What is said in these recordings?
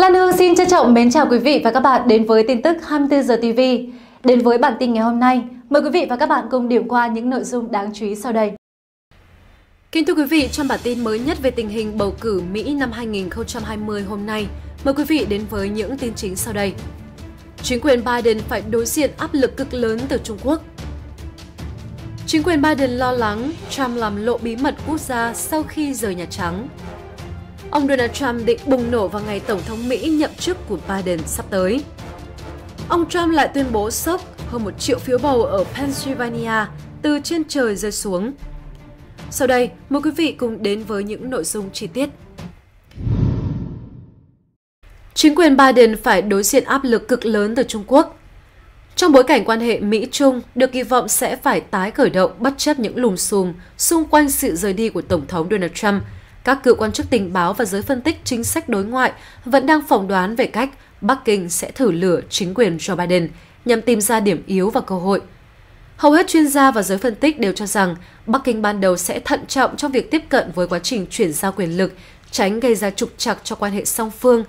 Lan Hương xin trân trọng mến chào quý vị và các bạn đến với tin tức 24 giờ TV. Đến với bản tin ngày hôm nay, mời quý vị và các bạn cùng điểm qua những nội dung đáng chú ý sau đây. Kính thưa quý vị, trong bản tin mới nhất về tình hình bầu cử Mỹ năm 2020 hôm nay, mời quý vị đến với những tin chính sau đây. Chính quyền Biden phải đối diện áp lực cực lớn từ Trung Quốc. Chính quyền Biden lo lắng Trump làm lộ bí mật quốc gia sau khi rời Nhà Trắng. Ông Donald Trump định bùng nổ vào ngày Tổng thống Mỹ nhậm chức của Biden sắp tới. Ông Trump lại tuyên bố sốc hơn một triệu phiếu bầu ở Pennsylvania từ trên trời rơi xuống. Sau đây, mời quý vị cùng đến với những nội dung chi tiết. Chính quyền Biden phải đối diện áp lực cực lớn từ Trung Quốc. Trong bối cảnh quan hệ Mỹ-Trung được kỳ vọng sẽ phải tái khởi động bất chấp những lùm xùm xung quanh sự rời đi của Tổng thống Donald Trump – các cựu quan chức tình báo và giới phân tích chính sách đối ngoại vẫn đang phỏng đoán về cách Bắc Kinh sẽ thử lửa chính quyền Joe Biden nhằm tìm ra điểm yếu và cơ hội. Hầu hết chuyên gia và giới phân tích đều cho rằng Bắc Kinh ban đầu sẽ thận trọng trong việc tiếp cận với quá trình chuyển giao quyền lực, tránh gây ra trục trặc cho quan hệ song phương.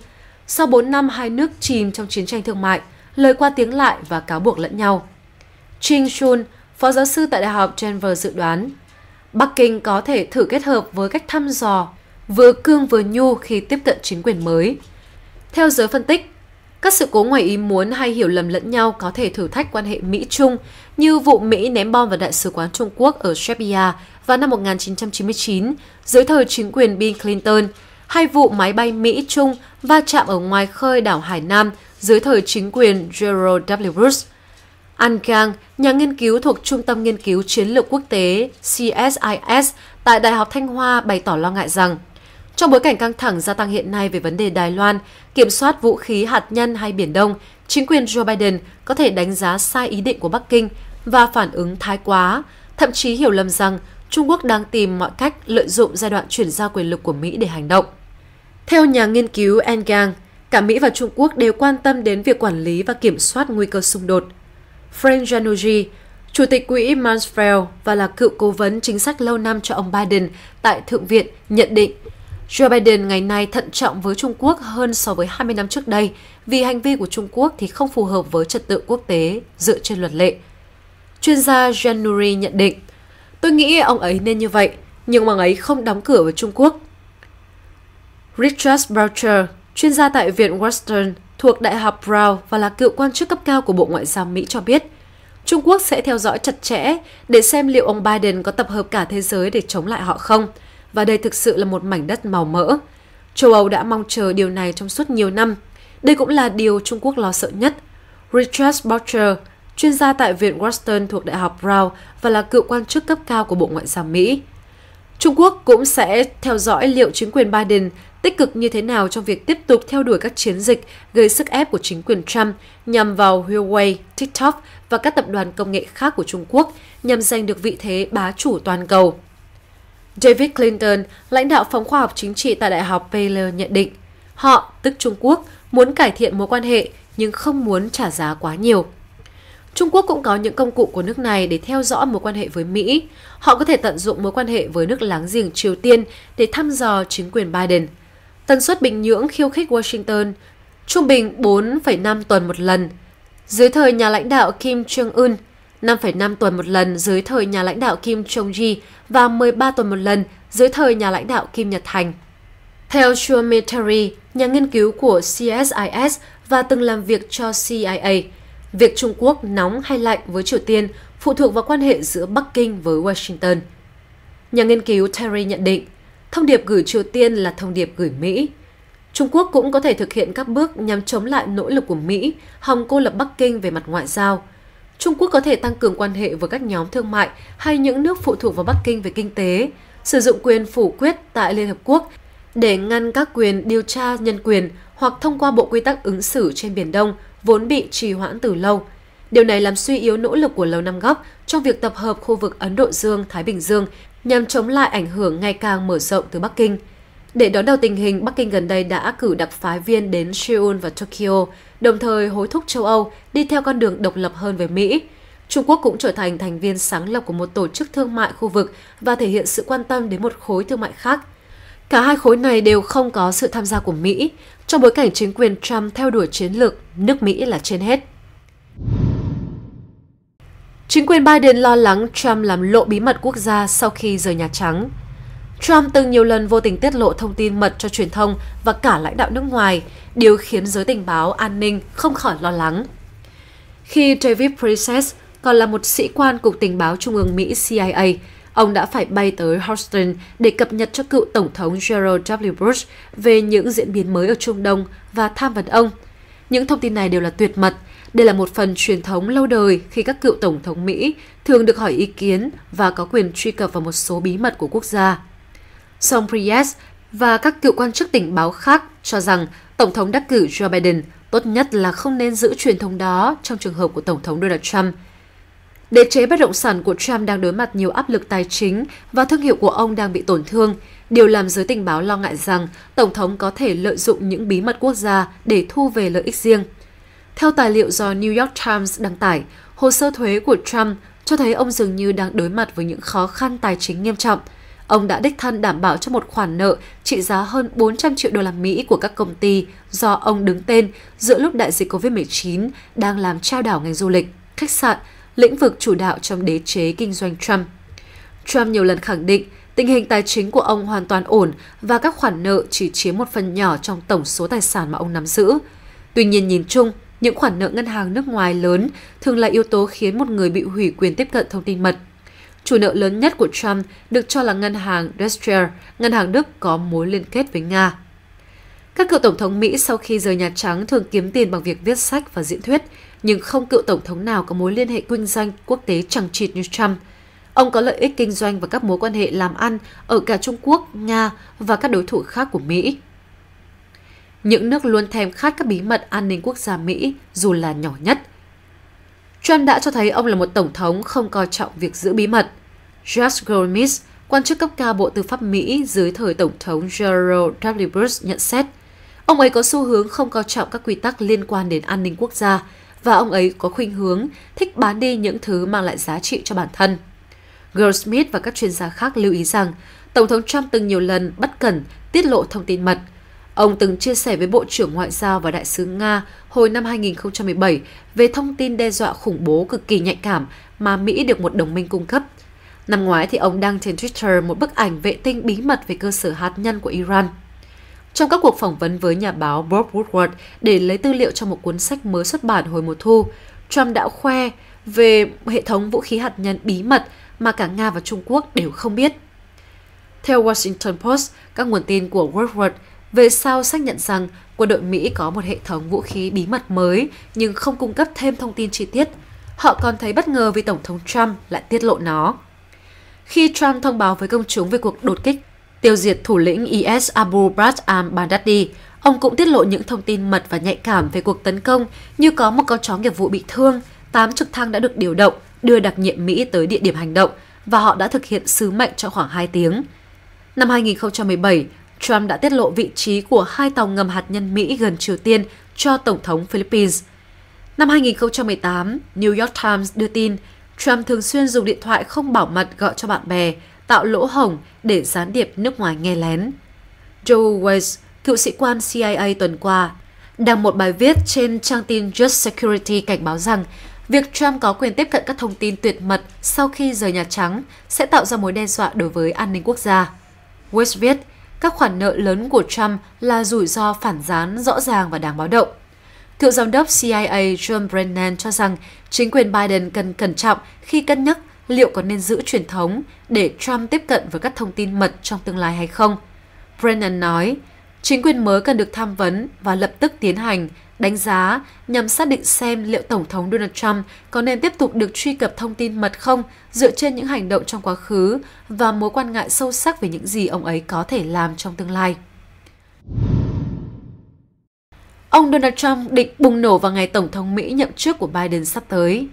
Sau 4 năm hai nước chìm trong chiến tranh thương mại, lời qua tiếng lại và cáo buộc lẫn nhau. Ching Shun, phó giáo sư tại Đại học Denver dự đoán Bắc Kinh có thể thử kết hợp với cách thăm dò, vừa cương vừa nhu khi tiếp cận chính quyền mới. Theo giới phân tích, các sự cố ngoài ý muốn hay hiểu lầm lẫn nhau có thể thử thách quan hệ Mỹ-Trung như vụ Mỹ ném bom vào Đại sứ quán Trung Quốc ở Serbia vào năm 1999 dưới thời chính quyền Bill Clinton, hai vụ máy bay Mỹ-Trung va chạm ở ngoài khơi đảo Hải Nam dưới thời chính quyền Gerald W. Bush – An Gang, nhà nghiên cứu thuộc Trung tâm Nghiên cứu Chiến lược Quốc tế CSIS tại Đại học Thanh Hoa bày tỏ lo ngại rằng trong bối cảnh căng thẳng gia tăng hiện nay về vấn đề Đài Loan, kiểm soát vũ khí hạt nhân hay Biển Đông, chính quyền Joe Biden có thể đánh giá sai ý định của Bắc Kinh và phản ứng thái quá, thậm chí hiểu lầm rằng Trung Quốc đang tìm mọi cách lợi dụng giai đoạn chuyển giao quyền lực của Mỹ để hành động. Theo nhà nghiên cứu Engang, cả Mỹ và Trung Quốc đều quan tâm đến việc quản lý và kiểm soát nguy cơ xung đột – Frank Januji, Chủ tịch quỹ Mansfield và là cựu cố vấn chính sách lâu năm cho ông Biden tại Thượng viện nhận định Joe Biden ngày nay thận trọng với Trung Quốc hơn so với 20 năm trước đây vì hành vi của Trung Quốc thì không phù hợp với trật tự quốc tế dựa trên luật lệ. Chuyên gia Jan nhận định, tôi nghĩ ông ấy nên như vậy, nhưng mà ông ấy không đóng cửa với Trung Quốc. Richard Boucher, chuyên gia tại Viện Western thuộc Đại học Brown và là cựu quan chức cấp cao của Bộ Ngoại giao Mỹ cho biết, Trung Quốc sẽ theo dõi chặt chẽ để xem liệu ông Biden có tập hợp cả thế giới để chống lại họ không. Và đây thực sự là một mảnh đất màu mỡ. Châu Âu đã mong chờ điều này trong suốt nhiều năm. Đây cũng là điều Trung Quốc lo sợ nhất. Richard Boucher, chuyên gia tại Viện Washington thuộc Đại học Brown và là cựu quan chức cấp cao của Bộ Ngoại giao Mỹ, Trung Quốc cũng sẽ theo dõi liệu chính quyền Biden tích cực như thế nào trong việc tiếp tục theo đuổi các chiến dịch gây sức ép của chính quyền Trump nhằm vào Huawei, TikTok và các tập đoàn công nghệ khác của Trung Quốc nhằm giành được vị thế bá chủ toàn cầu. David Clinton, lãnh đạo phòng khoa học chính trị tại Đại học Baylor nhận định, họ, tức Trung Quốc, muốn cải thiện mối quan hệ nhưng không muốn trả giá quá nhiều. Trung Quốc cũng có những công cụ của nước này để theo dõi mối quan hệ với Mỹ. Họ có thể tận dụng mối quan hệ với nước láng giềng Triều Tiên để thăm dò chính quyền Biden. Tần suất Bình Nhưỡng khiêu khích Washington trung bình 4,5 tuần một lần. Dưới thời nhà lãnh đạo Kim Jong-un, 5,5 tuần một lần dưới thời nhà lãnh đạo Kim Jong-ji và 13 tuần một lần dưới thời nhà lãnh đạo Kim Nhật Thành. Theo Sean Metairie, nhà nghiên cứu của CSIS và từng làm việc cho CIA, Việc Trung Quốc nóng hay lạnh với Triều Tiên phụ thuộc vào quan hệ giữa Bắc Kinh với Washington. Nhà nghiên cứu Terry nhận định, thông điệp gửi Triều Tiên là thông điệp gửi Mỹ. Trung Quốc cũng có thể thực hiện các bước nhằm chống lại nỗ lực của Mỹ, hòng cô lập Bắc Kinh về mặt ngoại giao. Trung Quốc có thể tăng cường quan hệ với các nhóm thương mại hay những nước phụ thuộc vào Bắc Kinh về kinh tế, sử dụng quyền phủ quyết tại Liên Hợp Quốc để ngăn các quyền điều tra nhân quyền hoặc thông qua Bộ Quy tắc ứng xử trên Biển Đông vốn bị trì hoãn từ lâu. Điều này làm suy yếu nỗ lực của Lầu Năm Góc trong việc tập hợp khu vực Ấn Độ Dương-Thái Bình Dương nhằm chống lại ảnh hưởng ngày càng mở rộng từ Bắc Kinh. Để đón đầu tình hình, Bắc Kinh gần đây đã cử đặc phái viên đến Seoul và Tokyo, đồng thời hối thúc châu Âu đi theo con đường độc lập hơn với Mỹ. Trung Quốc cũng trở thành thành viên sáng lập của một tổ chức thương mại khu vực và thể hiện sự quan tâm đến một khối thương mại khác. Cả hai khối này đều không có sự tham gia của Mỹ, trong bối cảnh chính quyền Trump theo đuổi chiến lược nước Mỹ là trên hết. Chính quyền Biden lo lắng Trump làm lộ bí mật quốc gia sau khi rời Nhà Trắng. Trump từng nhiều lần vô tình tiết lộ thông tin mật cho truyền thông và cả lãnh đạo nước ngoài, điều khiến giới tình báo an ninh không khỏi lo lắng. Khi David Princess còn là một sĩ quan Cục Tình báo Trung ương Mỹ CIA, Ông đã phải bay tới Houston để cập nhật cho cựu Tổng thống Gerald W. Bush về những diễn biến mới ở Trung Đông và tham vấn ông. Những thông tin này đều là tuyệt mật. Đây là một phần truyền thống lâu đời khi các cựu Tổng thống Mỹ thường được hỏi ý kiến và có quyền truy cập vào một số bí mật của quốc gia. Song Priest và các cựu quan chức tình báo khác cho rằng Tổng thống đắc cử Joe Biden tốt nhất là không nên giữ truyền thống đó trong trường hợp của Tổng thống Donald Trump – Đế chế bất động sản của Trump đang đối mặt nhiều áp lực tài chính và thương hiệu của ông đang bị tổn thương, điều làm giới tình báo lo ngại rằng Tổng thống có thể lợi dụng những bí mật quốc gia để thu về lợi ích riêng. Theo tài liệu do New York Times đăng tải, hồ sơ thuế của Trump cho thấy ông dường như đang đối mặt với những khó khăn tài chính nghiêm trọng. Ông đã đích thân đảm bảo cho một khoản nợ trị giá hơn 400 triệu đô la Mỹ của các công ty do ông đứng tên giữa lúc đại dịch COVID-19 đang làm trao đảo ngành du lịch, khách sạn lĩnh vực chủ đạo trong đế chế kinh doanh Trump. Trump nhiều lần khẳng định tình hình tài chính của ông hoàn toàn ổn và các khoản nợ chỉ chiếm một phần nhỏ trong tổng số tài sản mà ông nắm giữ. Tuy nhiên nhìn chung, những khoản nợ ngân hàng nước ngoài lớn thường là yếu tố khiến một người bị hủy quyền tiếp cận thông tin mật. Chủ nợ lớn nhất của Trump được cho là ngân hàng Deutsche, ngân hàng Đức có mối liên kết với Nga. Các cựu tổng thống Mỹ sau khi rời Nhà Trắng thường kiếm tiền bằng việc viết sách và diễn thuyết, nhưng không cựu tổng thống nào có mối liên hệ kinh doanh quốc tế chẳng chịt như Trump. Ông có lợi ích kinh doanh và các mối quan hệ làm ăn ở cả Trung Quốc, Nga và các đối thủ khác của Mỹ. Những nước luôn thèm khát các bí mật an ninh quốc gia Mỹ, dù là nhỏ nhất. Trump đã cho thấy ông là một tổng thống không coi trọng việc giữ bí mật. Josh Goldsmith, quan chức cấp cao Bộ Tư pháp Mỹ dưới thời Tổng thống Gerald W. Bush nhận xét, ông ấy có xu hướng không coi trọng các quy tắc liên quan đến an ninh quốc gia, và ông ấy có khuynh hướng thích bán đi những thứ mang lại giá trị cho bản thân. Goldsmith và các chuyên gia khác lưu ý rằng Tổng thống Trump từng nhiều lần bất cẩn tiết lộ thông tin mật. Ông từng chia sẻ với Bộ trưởng Ngoại giao và Đại sứ Nga hồi năm 2017 về thông tin đe dọa khủng bố cực kỳ nhạy cảm mà Mỹ được một đồng minh cung cấp. Năm ngoái thì ông đăng trên Twitter một bức ảnh vệ tinh bí mật về cơ sở hạt nhân của Iran – trong các cuộc phỏng vấn với nhà báo Bob Woodward để lấy tư liệu cho một cuốn sách mới xuất bản hồi mùa thu, Trump đã khoe về hệ thống vũ khí hạt nhân bí mật mà cả Nga và Trung Quốc đều không biết. Theo Washington Post, các nguồn tin của Woodward về sau xác nhận rằng quân đội Mỹ có một hệ thống vũ khí bí mật mới nhưng không cung cấp thêm thông tin chi tiết. Họ còn thấy bất ngờ vì Tổng thống Trump lại tiết lộ nó. Khi Trump thông báo với công chúng về cuộc đột kích tiêu diệt thủ lĩnh IS Abu Bakr al-Baghdadi. Ông cũng tiết lộ những thông tin mật và nhạy cảm về cuộc tấn công như có một con chó nghiệp vụ bị thương, 8 trực thăng đã được điều động, đưa đặc nhiệm Mỹ tới địa điểm hành động và họ đã thực hiện sứ mệnh trong khoảng 2 tiếng. Năm 2017, Trump đã tiết lộ vị trí của hai tàu ngầm hạt nhân Mỹ gần Triều Tiên cho Tổng thống Philippines. Năm 2018, New York Times đưa tin Trump thường xuyên dùng điện thoại không bảo mật gọi cho bạn bè tạo lỗ hổng để gián điệp nước ngoài nghe lén. Joe West, cựu sĩ quan CIA tuần qua, đăng một bài viết trên trang tin Just Security cảnh báo rằng việc Trump có quyền tiếp cận các thông tin tuyệt mật sau khi rời Nhà Trắng sẽ tạo ra mối đe dọa đối với an ninh quốc gia. West viết, các khoản nợ lớn của Trump là rủi ro phản gián rõ ràng và đáng báo động. Cựu giám đốc CIA John Brennan cho rằng chính quyền Biden cần cẩn trọng khi cân nhắc liệu có nên giữ truyền thống để Trump tiếp cận với các thông tin mật trong tương lai hay không. Brennan nói, chính quyền mới cần được tham vấn và lập tức tiến hành đánh giá nhằm xác định xem liệu Tổng thống Donald Trump có nên tiếp tục được truy cập thông tin mật không dựa trên những hành động trong quá khứ và mối quan ngại sâu sắc về những gì ông ấy có thể làm trong tương lai. Ông Donald Trump định bùng nổ vào ngày Tổng thống Mỹ nhậm chức của Biden sắp tới.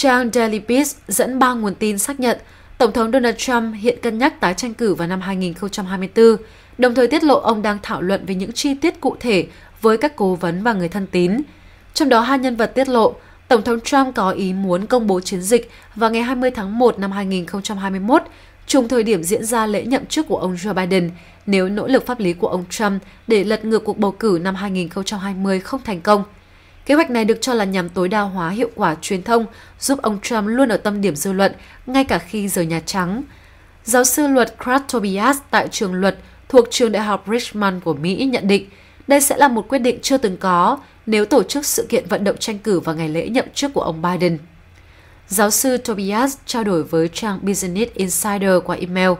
Trang Daily Beast dẫn ba nguồn tin xác nhận Tổng thống Donald Trump hiện cân nhắc tái tranh cử vào năm 2024, đồng thời tiết lộ ông đang thảo luận về những chi tiết cụ thể với các cố vấn và người thân tín. Trong đó, hai nhân vật tiết lộ Tổng thống Trump có ý muốn công bố chiến dịch vào ngày 20 tháng 1 năm 2021, trùng thời điểm diễn ra lễ nhậm chức của ông Joe Biden nếu nỗ lực pháp lý của ông Trump để lật ngược cuộc bầu cử năm 2020 không thành công – Kế hoạch này được cho là nhằm tối đa hóa hiệu quả truyền thông, giúp ông Trump luôn ở tâm điểm dư luận ngay cả khi rời Nhà Trắng. Giáo sư luật Krat Tobias tại trường luật thuộc trường đại học Richmond của Mỹ nhận định đây sẽ là một quyết định chưa từng có nếu tổ chức sự kiện vận động tranh cử vào ngày lễ nhậm chức của ông Biden. Giáo sư Tobias trao đổi với trang Business Insider qua email.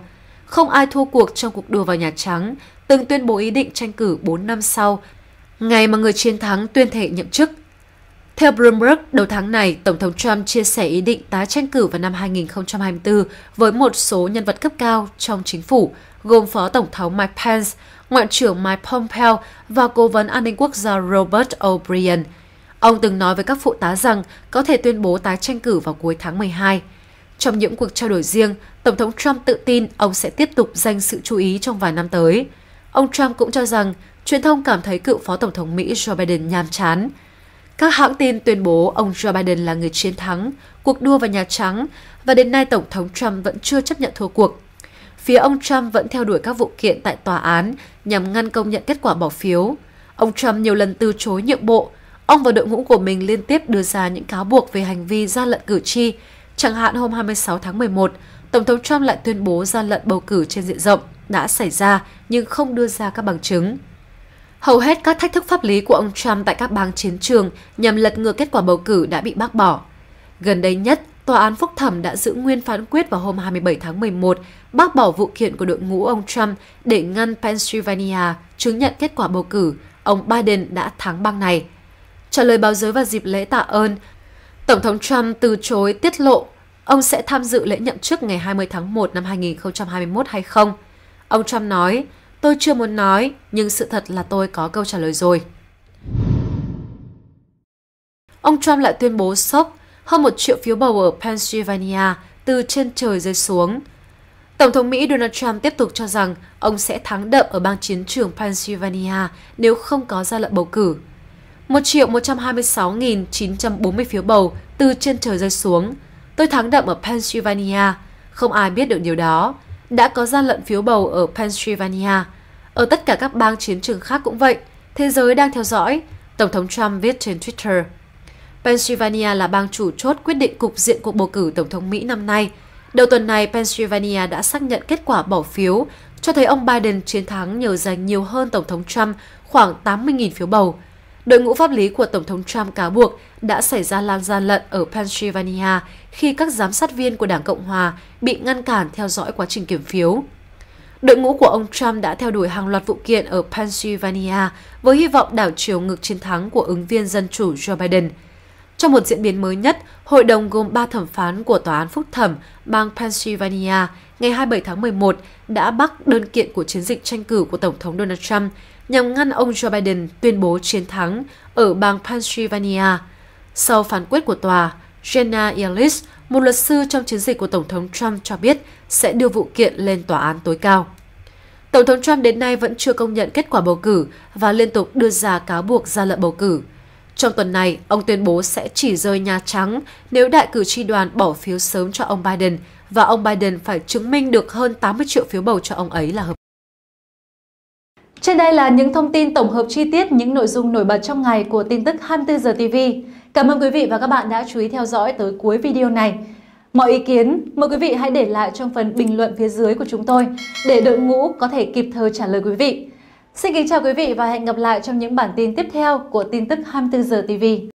Không ai thua cuộc trong cuộc đua vào Nhà Trắng, từng tuyên bố ý định tranh cử 4 năm sau ngày mà người chiến thắng tuyên thệ nhậm chức. Theo Bloomberg, đầu tháng này, Tổng thống Trump chia sẻ ý định tái tranh cử vào năm 2024 với một số nhân vật cấp cao trong chính phủ, gồm Phó Tổng thống Mike Pence, Ngoại trưởng Mike Pompeo và Cố vấn An ninh Quốc gia Robert O'Brien. Ông từng nói với các phụ tá rằng có thể tuyên bố tái tranh cử vào cuối tháng 12. Trong những cuộc trao đổi riêng, Tổng thống Trump tự tin ông sẽ tiếp tục dành sự chú ý trong vài năm tới. Ông Trump cũng cho rằng truyền thông cảm thấy cựu Phó Tổng thống Mỹ Joe Biden nhàm chán. Các hãng tin tuyên bố ông Joe Biden là người chiến thắng, cuộc đua vào Nhà Trắng và đến nay Tổng thống Trump vẫn chưa chấp nhận thua cuộc. Phía ông Trump vẫn theo đuổi các vụ kiện tại tòa án nhằm ngăn công nhận kết quả bỏ phiếu. Ông Trump nhiều lần từ chối nhượng bộ. Ông và đội ngũ của mình liên tiếp đưa ra những cáo buộc về hành vi gian lận cử tri. Chẳng hạn hôm 26 tháng 11, Tổng thống Trump lại tuyên bố gian lận bầu cử trên diện rộng đã xảy ra nhưng không đưa ra các bằng chứng. Hầu hết các thách thức pháp lý của ông Trump tại các bang chiến trường nhằm lật ngược kết quả bầu cử đã bị bác bỏ. Gần đây nhất, Tòa án phúc thẩm đã giữ nguyên phán quyết vào hôm 27 tháng 11 bác bỏ vụ kiện của đội ngũ ông Trump để ngăn Pennsylvania chứng nhận kết quả bầu cử ông Biden đã thắng bang này. Trả lời báo giới vào dịp lễ tạ ơn, Tổng thống Trump từ chối tiết lộ ông sẽ tham dự lễ nhậm chức ngày 20 tháng 1 năm 2021 hay không. Ông Trump nói, Tôi chưa muốn nói, nhưng sự thật là tôi có câu trả lời rồi. Ông Trump lại tuyên bố sốc hơn một triệu phiếu bầu ở Pennsylvania từ trên trời rơi xuống. Tổng thống Mỹ Donald Trump tiếp tục cho rằng ông sẽ thắng đậm ở bang chiến trường Pennsylvania nếu không có gian lận bầu cử. 1.126.940 phiếu bầu từ trên trời rơi xuống. Tôi thắng đậm ở Pennsylvania, không ai biết được điều đó đã có gian lận phiếu bầu ở Pennsylvania. Ở tất cả các bang chiến trường khác cũng vậy, thế giới đang theo dõi, Tổng thống Trump viết trên Twitter. Pennsylvania là bang chủ chốt quyết định cục diện cuộc bầu cử Tổng thống Mỹ năm nay. Đầu tuần này, Pennsylvania đã xác nhận kết quả bỏ phiếu cho thấy ông Biden chiến thắng nhờ giành nhiều hơn Tổng thống Trump khoảng 80.000 phiếu bầu – Đội ngũ pháp lý của Tổng thống Trump cáo buộc đã xảy ra lan gian lận ở Pennsylvania khi các giám sát viên của Đảng Cộng Hòa bị ngăn cản theo dõi quá trình kiểm phiếu. Đội ngũ của ông Trump đã theo đuổi hàng loạt vụ kiện ở Pennsylvania với hy vọng đảo chiều ngược chiến thắng của ứng viên Dân chủ Joe Biden. Trong một diễn biến mới nhất, hội đồng gồm 3 thẩm phán của Tòa án Phúc thẩm bang Pennsylvania ngày 27 tháng 11 đã bác đơn kiện của chiến dịch tranh cử của Tổng thống Donald Trump nhằm ngăn ông Joe Biden tuyên bố chiến thắng ở bang Pennsylvania. Sau phán quyết của tòa, Jenna Ellis, một luật sư trong chiến dịch của Tổng thống Trump cho biết sẽ đưa vụ kiện lên tòa án tối cao. Tổng thống Trump đến nay vẫn chưa công nhận kết quả bầu cử và liên tục đưa ra cáo buộc gian lận bầu cử. Trong tuần này, ông tuyên bố sẽ chỉ rời Nhà Trắng nếu đại cử tri đoàn bỏ phiếu sớm cho ông Biden và ông Biden phải chứng minh được hơn 80 triệu phiếu bầu cho ông ấy là hợp trên đây là những thông tin tổng hợp chi tiết những nội dung nổi bật trong ngày của tin tức 24 giờ TV. Cảm ơn quý vị và các bạn đã chú ý theo dõi tới cuối video này. Mọi ý kiến, mời quý vị hãy để lại trong phần bình luận phía dưới của chúng tôi để đội ngũ có thể kịp thời trả lời quý vị. Xin kính chào quý vị và hẹn gặp lại trong những bản tin tiếp theo của tin tức 24 giờ TV.